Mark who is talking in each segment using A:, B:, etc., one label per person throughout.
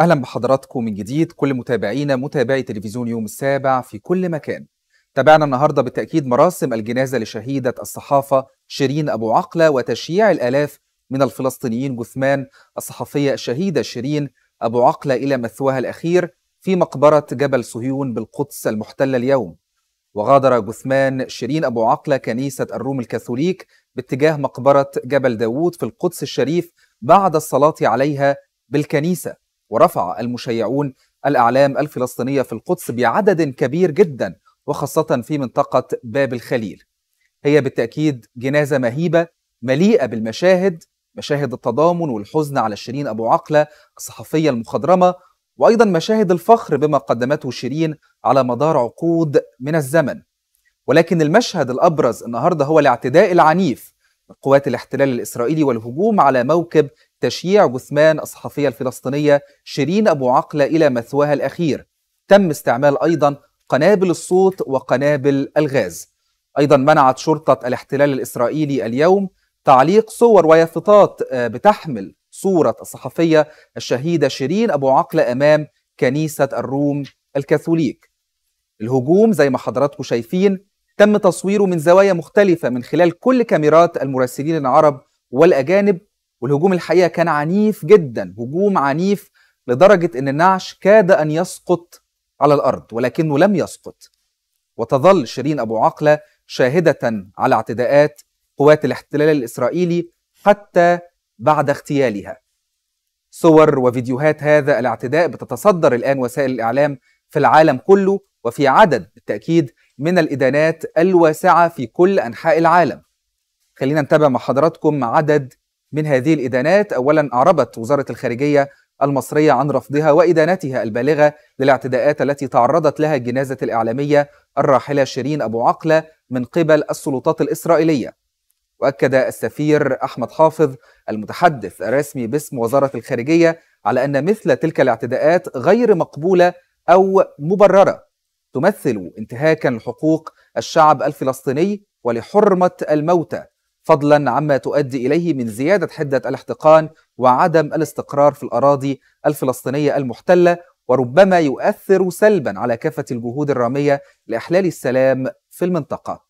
A: أهلا بحضراتكم من جديد كل متابعينا متابعي تلفزيون يوم السابع في كل مكان تابعنا النهاردة بالتأكيد مراسم الجنازة لشهيدة الصحافة شيرين أبو عقلة وتشييع الآلاف من الفلسطينيين جثمان الصحفية الشهيدة شيرين أبو عقلة إلى مثواها الأخير في مقبرة جبل صهيون بالقدس المحتلة اليوم وغادر جثمان شيرين أبو عقلة كنيسة الروم الكاثوليك باتجاه مقبرة جبل داوود في القدس الشريف بعد الصلاة عليها بالكنيسة ورفع المشيعون الأعلام الفلسطينية في القدس بعدد كبير جدا وخاصة في منطقة باب الخليل هي بالتأكيد جنازة مهيبة مليئة بالمشاهد مشاهد التضامن والحزن على شيرين أبو عقلة الصحفية المخضرمة وأيضا مشاهد الفخر بما قدمته شيرين على مدار عقود من الزمن ولكن المشهد الأبرز النهاردة هو الاعتداء العنيف من قوات الاحتلال الإسرائيلي والهجوم على موكب تشييع جثمان الصحفية الفلسطينية شيرين أبو عقلة إلى مثواها الأخير تم استعمال أيضا قنابل الصوت وقنابل الغاز أيضا منعت شرطة الاحتلال الإسرائيلي اليوم تعليق صور ويافطات آه، بتحمل صورة الصحفية الشهيدة شيرين أبو عقلة أمام كنيسة الروم الكاثوليك الهجوم زي ما حضراتكم شايفين تم تصويره من زوايا مختلفة من خلال كل كاميرات المراسلين العرب والأجانب والهجوم الحقيقه كان عنيف جدا هجوم عنيف لدرجه ان النعش كاد ان يسقط على الارض ولكنه لم يسقط وتظل شيرين ابو عقله شاهده على اعتداءات قوات الاحتلال الاسرائيلي حتى بعد اغتيالها صور وفيديوهات هذا الاعتداء بتتصدر الان وسائل الاعلام في العالم كله وفي عدد بالتاكيد من الادانات الواسعه في كل انحاء العالم خلينا نتابع مع حضراتكم عدد من هذه الإدانات أولا أعربت وزارة الخارجية المصرية عن رفضها وإدانتها البالغة للاعتداءات التي تعرضت لها الجنازة الإعلامية الراحلة شيرين أبو عقلة من قبل السلطات الإسرائيلية وأكد السفير أحمد حافظ المتحدث الرسمي باسم وزارة الخارجية على أن مثل تلك الاعتداءات غير مقبولة أو مبررة تمثل انتهاكا لحقوق الشعب الفلسطيني ولحرمة الموتى فضلا عما تؤدي اليه من زياده حده الاحتقان وعدم الاستقرار في الاراضي الفلسطينيه المحتله وربما يؤثر سلبا على كافه الجهود الراميه لاحلال السلام في المنطقه.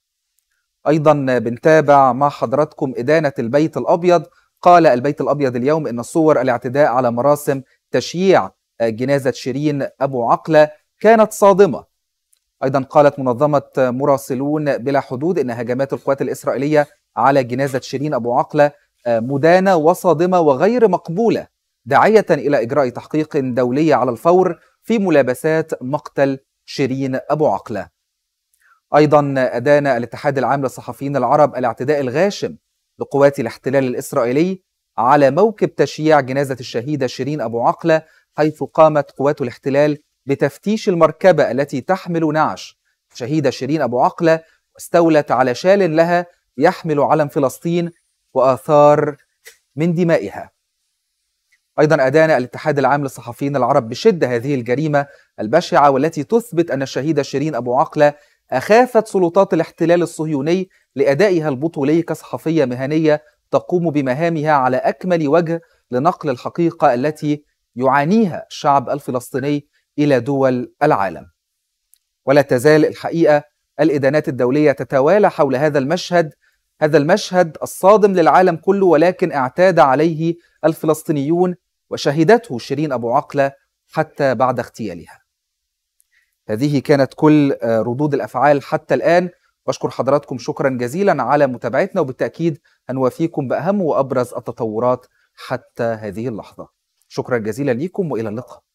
A: ايضا بنتابع مع حضراتكم ادانه البيت الابيض قال البيت الابيض اليوم ان صور الاعتداء على مراسم تشييع جنازه شيرين ابو عقله كانت صادمه أيضا قالت منظمة مراسلون بلا حدود إن هجمات القوات الإسرائيلية على جنازة شيرين أبو عقلة آه، مدانة وصادمة وغير مقبولة داعية إلى إجراء تحقيق دولي على الفور في ملابسات مقتل شيرين أبو عقلة أيضا أدان الاتحاد العام للصحفيين العرب الاعتداء الغاشم لقوات الاحتلال الإسرائيلي على موكب تشييع جنازة الشهيدة شيرين أبو عقلة حيث قامت قوات الاحتلال لتفتيش المركبة التي تحمل نعش شهيدة شيرين أبو عقلة واستولت على شال لها يحمل علم فلسطين وآثار من دمائها أيضا أدان الاتحاد العام للصحفيين العرب بشدة هذه الجريمة البشعة والتي تثبت أن الشهيدة شيرين أبو عقلة أخافت سلطات الاحتلال الصهيوني لأدائها البطولي كصحفية مهنية تقوم بمهامها على أكمل وجه لنقل الحقيقة التي يعانيها الشعب الفلسطيني إلى دول العالم ولا تزال الحقيقة الإدانات الدولية تتوالى حول هذا المشهد هذا المشهد الصادم للعالم كله ولكن اعتاد عليه الفلسطينيون وشهدته شيرين أبو عقلة حتى بعد اغتيالها هذه كانت كل آه، ردود الأفعال حتى الآن بشكر حضراتكم شكرا جزيلا على متابعتنا وبالتأكيد هنوافيكم بأهم وأبرز التطورات حتى هذه اللحظة شكرا جزيلا لكم وإلى اللقاء